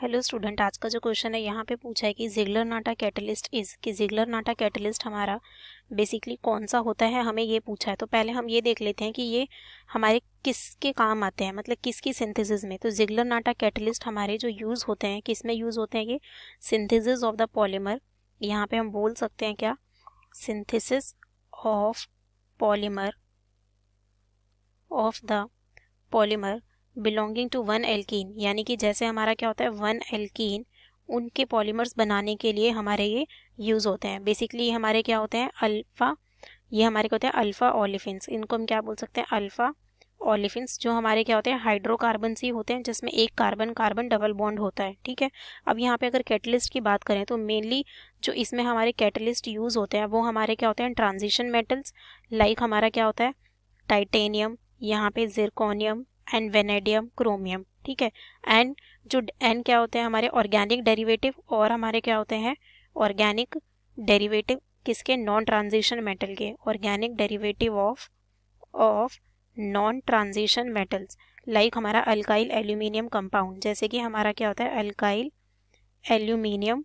hello student आज का जो क्वेश्चन है यहाँ पे पूछा है कि जिगलर नाटा कैटलिस्ट इज़ कि जिगलर नाटा कैटलिस्ट हमारा बेसिकली कौन सा होता है हमें ये पूछा है तो पहले हम ये देख लेते हैं कि ये हमारे किसके काम आते हैं मतलब किसकी सिंथेसिस में तो जिगलर नाटा कैटलिस्ट हमारे जो यूज़ होते हैं किस में यूज़ होते हैं ये सिंथेसिस ऑफ द पॉलीमर यहाँ पर हम बोल सकते हैं क्या synthesis of polymer of the polymer belonging to one alkene यानी कि जैसे हमारा क्या होता है वन एल्कीन उनके पॉलीमर्स बनाने के लिए हमारे ये यूज़ होते हैं बेसिकली हमारे क्या होते हैं अल्फ़ा ये हमारे क्या होते हैं अल्फ़ा ओलिफिनस इनको हम क्या बोल सकते हैं अल्फ़ा ओलिफिनस जो हमारे क्या होते हैं हाइड्रोकार्बन ही होते हैं जिसमें एक कार्बन कार्बन डबल बॉन्ड होता है ठीक है अब यहाँ पे अगर कैटलिस्ट की बात करें तो मेनली जो इसमें हमारे कैटलिस्ट यूज़ होते हैं वो हमारे क्या होते हैं ट्रांजिशन मेटल्स लाइक हमारा क्या होता है टाइटेनियम यहाँ पे जिरकोनियम एंड वेनेडियम क्रोमियम ठीक है एंड जो एन क्या होते हैं हमारे ऑर्गेनिक डेरिवेटिव और हमारे क्या होते हैं ऑर्गेनिक डेरिवेटिव किसके नॉन ट्रांजिशन मेटल के organic derivative of of non transition metals like हमारा अल्काइल एल्यूमिनियम कंपाउंड जैसे कि हमारा क्या होता है अल्काइल एल्यूमिनियम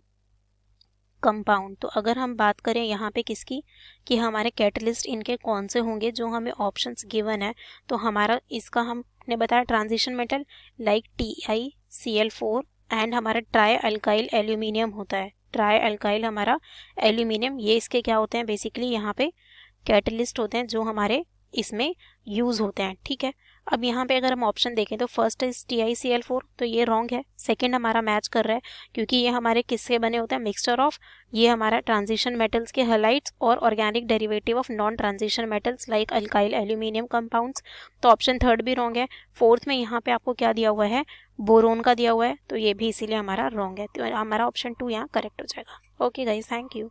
कंपाउंड तो अगर हम बात करें यहाँ पे किसकी कि हमारे कैटलिस्ट इनके कौन से होंगे जो हमें ऑप्शंस गिवन है तो हमारा इसका हम ने बताया transition metal like T I C L four and हमारा ट्राई अल्काइल एल्यूमिनियम होता है ट्राई अल्काइल हमारा एल्यूमिनियम ये इसके क्या होते हैं बेसिकली यहाँ पे कैटलिस्ट होते हैं जो हमारे इसमें यूज़ होते हैं ठीक है अब यहाँ पे अगर हम ऑप्शन देखें तो first is T I C L four तो ये रॉन्ग है सेकंड हमारा मैच कर रहा है क्योंकि ये हमारे किससे बने होते हैं मिक्सचर ऑफ ये हमारा ट्रांजिशन मेटल्स के हलाइट्स और organic derivative of non transition metals like alkyl aluminium compounds तो ऑप्शन थर्ड भी रॉन्ग है फोर्थ में यहाँ पे आपको क्या दिया हुआ है बोरोन का दिया हुआ है तो ये भी इसीलिए हमारा रॉन्ग है तो हमारा ऑप्शन टू यहाँ करेक्ट हो जाएगा ओके गाइज थैंक यू